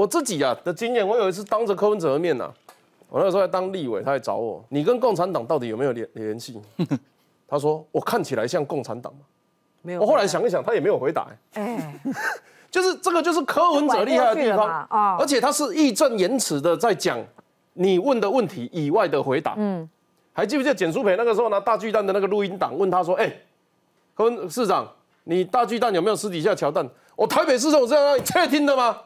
我自己啊的经验，我有一次当着柯文哲的面呐，我那个时候在当立委，他来找我，你跟共产党到底有没有联联系？他说我看起来像共产党吗？没有。我后来想一想，他也没有回答。哎，就是这个就是柯文哲厉害的地方啊，而且他是义正言辞的在讲你问的问题以外的回答。嗯，还记不记得简淑培那个时候拿大巨蛋的那个录音档问他说，哎，柯文市长，你大巨蛋有没有私底下桥段？我台北市政府是在让你窃听的吗？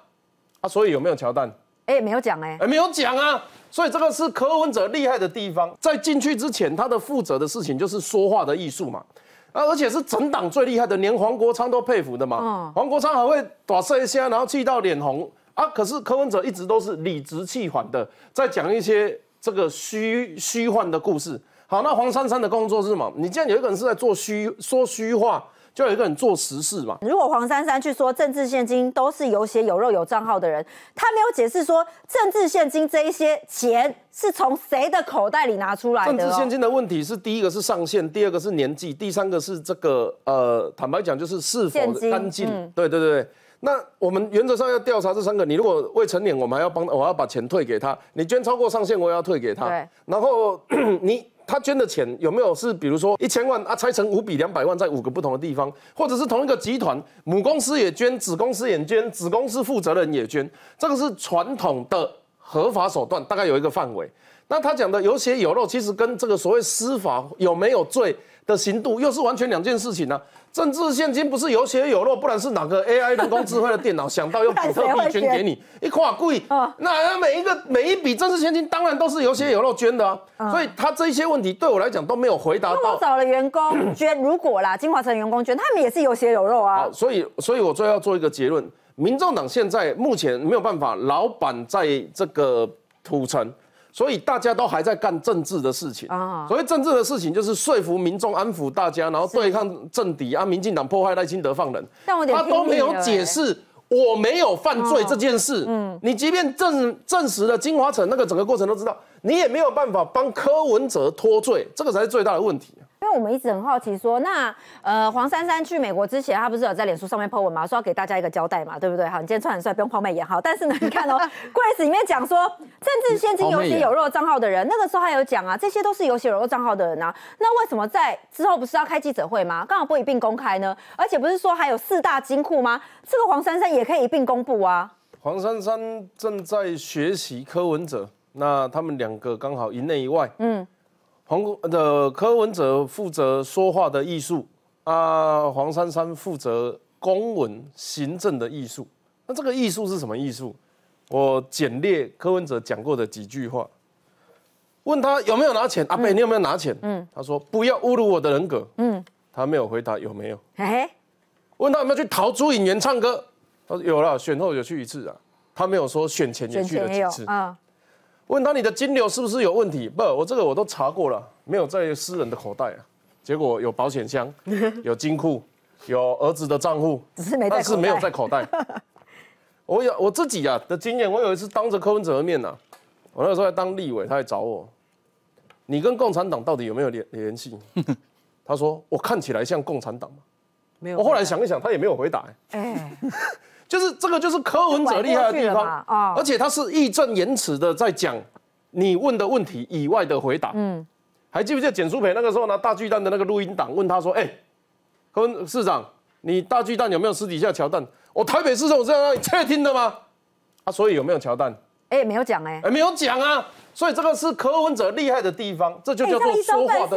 啊，所以有没有乔丹？哎，没有讲哎，哎，没有讲啊。所以这个是柯文哲厉害的地方，在进去之前，他的负责的事情就是说话的艺术嘛。啊，而且是整党最厉害的，连黄国昌都佩服的嘛。黄国昌还会射一下，然后气到脸红啊。可是柯文哲一直都是理直气缓的，在讲一些这个虚虚幻的故事。好，那黄珊珊的工作是什么？你既然有一个人是在做虚说虚话。就有一个人做实事嘛。如果黄珊珊去说政治现金都是有血有肉有账号的人，他没有解释说政治现金这一些钱是从谁的口袋里拿出来的。政治现金的问题是：第一个是上限，第二个是年纪，第三个是这个呃，坦白讲就是是否干净。对对对，那我们原则上要调查这三个。你如果未成年，我们还要帮我要把钱退给他。你捐超过上限，我也要退给他。然后 你。他捐的钱有没有是，比如说一千万啊，拆成五笔两百万，在五个不同的地方，或者是同一个集团，母公司也捐，子公司也捐，子公司负责人也捐，这个是传统的合法手段，大概有一个范围。那他讲的有血有肉，其实跟这个所谓司法有没有罪的刑度，又是完全两件事情呢？政治现金不是有血有肉，不然是哪个 AI 人工智慧的电脑想到用比特币捐给你一块贵？那每一个每一笔政治现金，当然都是有血有肉捐的啊。所以他这一些问题对我来讲都没有回答到。我找了员工捐，如果啦，金华城员工捐，他们也是有血有肉啊。所以，所以我后要做一个结论，民众党现在目前没有办法，老板在这个土城。所以大家都还在干政治的事情啊。所谓政治的事情，就是说服民众、安抚大家，然后对抗政敌啊。民进党破坏赖清德放人，他都没有解释我没有犯罪这件事。嗯，你即便证证实了金华城那个整个过程都知道，你也没有办法帮柯文哲脱罪，这个才是最大的问题。因为我们一直很好奇，说那呃黄珊珊去美国之前，她不是有在脸书上面 po 文嘛，说要给大家一个交代嘛，对不对？好，你今天穿很帅，不用抛媚眼好。但是呢，你看哦，柜子里面讲说，政治现金有血有肉账号的人，那个时候还有讲啊，这些都是有血有肉账号的人呢。那为什么在之后不是要开记者会吗？刚好不一并公开呢？而且不是说还有四大金库吗？这个黄珊珊也可以一并公布啊。黄珊珊正在学习柯文哲，那他们两个刚好一内一外，嗯。黄的柯文哲负责说话的艺术啊，黄珊珊负责公文行政的艺术。那这个艺术是什么艺术？我简列柯文哲讲过的几句话。问他有没有拿钱？阿妹，你有没有拿钱？嗯，他说不要侮辱我的人格。嗯，他没有回答有没有。哎，问他有没有去逃竹影园唱歌？他说有了，选后有去一次啊。他没有说选前也去了几次啊。问他你的金流是不是有问题？不，我这个我都查过了，没有在私人的口袋啊。结果有保险箱，有金库，有儿子的账户，但是没有在口袋。我有我自己呀的经验，我有一次当着柯文哲的面呐，我那个时候还当立委，他来找我，你跟共产党到底有没有联联系？他说我看起来像共产党吗？没有。我后来想一想，他也没有回答。就是这个，就是柯文哲厉害的地方啊！而且他是义正言辞的在讲你问的问题以外的回答。嗯，还记不记得简淑培那个时候拿大巨蛋的那个录音档问他说：“哎，柯文市长，你大巨蛋有没有私底下桥蛋？我台北市长我这样让你窃听的吗？”他所以有没有桥蛋？”哎，没有讲哎，没有讲啊。所以这个是柯文哲厉害的地方，这就叫做说话的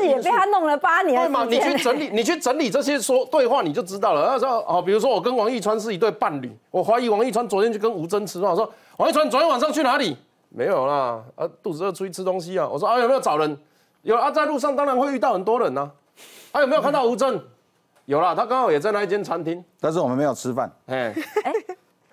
八年。对吗？你去整理，你去整理这些说对话，你就知道了。那时候，哦，比如说我跟王一川是一对伴侣，我怀疑王一川昨天去跟吴峥吃饭。我说，王一川昨天晚上去哪里？没有啦，啊，肚子饿出去吃东西啊。我说，啊，有没有找人？有啊，在路上当然会遇到很多人呐。啊，有没有看到吴峥？有啦，他刚好也在那一间餐厅，但是我们没有吃饭。哎。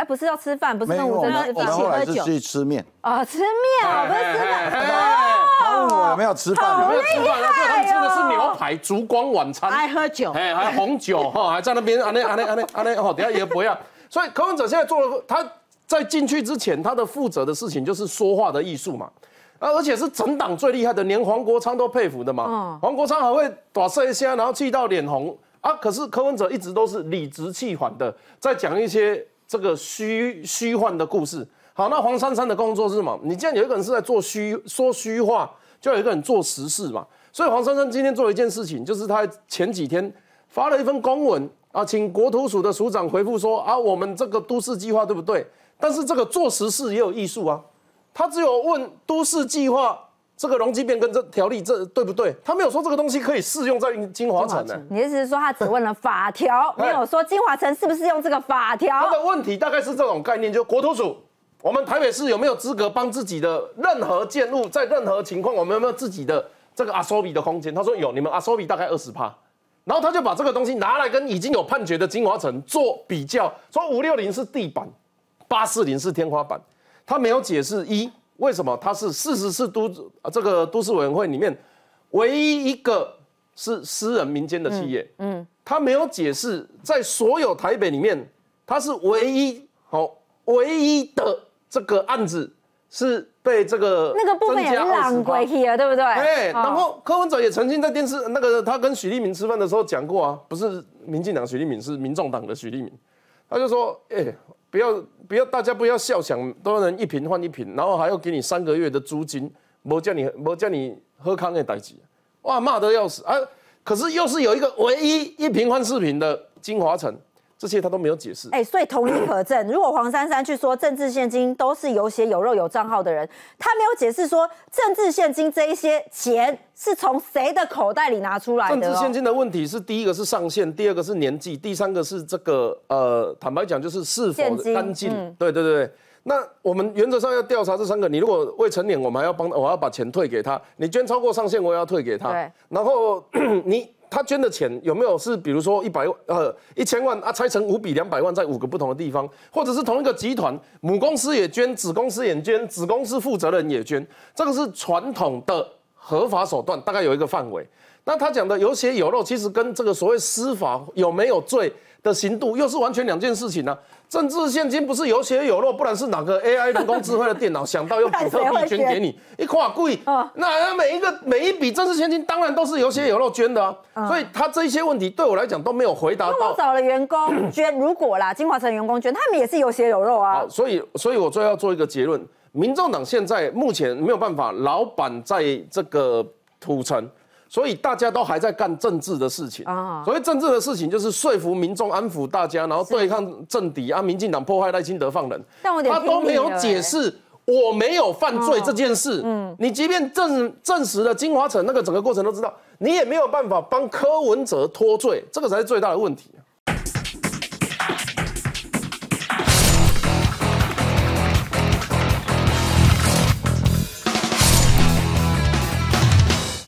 不是要吃饭，不是我们，一起后来是去吃面啊，吃面啊，不是吃饭哦，没有吃饭，好厉害哦！吃的是牛排烛光晚餐，爱喝酒，哎，还红酒哈，还在那边啊那啊那啊那哦，等下也不要。所以柯文哲现在做了，他在进去之前，他的负责的事情就是说话的艺术嘛，啊，而且是整党最厉害的，连黄国昌都佩服的嘛。黄国昌还会躲一下，然后气到脸红啊，可是柯文哲一直都是理直气缓的在讲一些。这个虚虚幻的故事，好，那黄珊珊的工作是什么？你既然有一个人是在做虚说虚话，就有一个人做实事嘛。所以黄珊珊今天做了一件事情，就是她前几天发了一份公文啊，请国土署的署长回复说啊，我们这个都市计划对不对？但是这个做实事也有艺术啊，他只有问都市计划。这个容积变更这条例这对不对？他没有说这个东西可以适用在金华城的。你意思是说他只问了法条，没有说金华城是不是用这个法条？他的问题大概是这种概念，就国土署，我们台北市有没有资格帮自己的任何建物，在任何情况，我们有没有自己的这个阿索比的空间？他说有，你们阿索比大概二十趴。然后他就把这个东西拿来跟已经有判决的金华城做比较，说五六零是地板，八四零是天花板。他没有解释一。为什么他是四十市都这个都市委员会里面唯一一个是私人民间的企业？嗯，他没有解释，在所有台北里面，他是唯一好唯一的这个案子是被这个那个部分二十倍去了，对不对？对。然后柯文哲也曾经在电视那个他跟许立明吃饭的时候讲过啊，不是民进党许立明，是民众党的许立明，他就说，哎。不要不要，大家不要笑，想多人一瓶换一瓶，然后还要给你三个月的租金，没叫你没叫你喝康的代志，哇，骂得要死啊！可是又是有一个唯一一瓶换四瓶的金华城。这些他都没有解释，哎，所以同理可证，如果黄珊珊去说政治现金都是有血有肉有账号的人，他没有解释说政治现金这一些钱是从谁的口袋里拿出来。政治现金的问题是：第一个是上限，第二个是年纪，第三个是这个呃，坦白讲就是是否干净。对对对对，那我们原则上要调查这三个。你如果未成年，我们还要帮我要把钱退给他；你捐超过上限，我也要退给他。然后 你。他捐的钱有没有是，比如说一百呃一千万啊，拆成五笔两百万，在五个不同的地方，或者是同一个集团母公司也捐，子公司也捐，子公司负责人也捐，这个是传统的合法手段，大概有一个范围。那他讲的有血有肉，其实跟这个所谓司法有没有罪？的行度又是完全两件事情呢。政治现金不是有血有肉，不然是哪个 AI 人工智慧的电脑想到用比特币捐给你，一块贵？那每一个每一笔政治现金当然都是有血有肉捐的。所以他这一些问题对我来讲都没有回答到。那我找了员工捐，如果啦，金华城员工捐，他们也是有血有肉啊。所以，所以我最后要做一个结论：，民众党现在目前没有办法，老板在这个土城。所以大家都还在干政治的事情啊，所谓政治的事情就是说服民众、安抚大家，然后对抗政敌啊，民进党破坏赖清德放人，他都没有解释我没有犯罪这件事。嗯，你即便证证实了金华城那个整个过程都知道，你也没有办法帮柯文哲脱罪，这个才是最大的问题。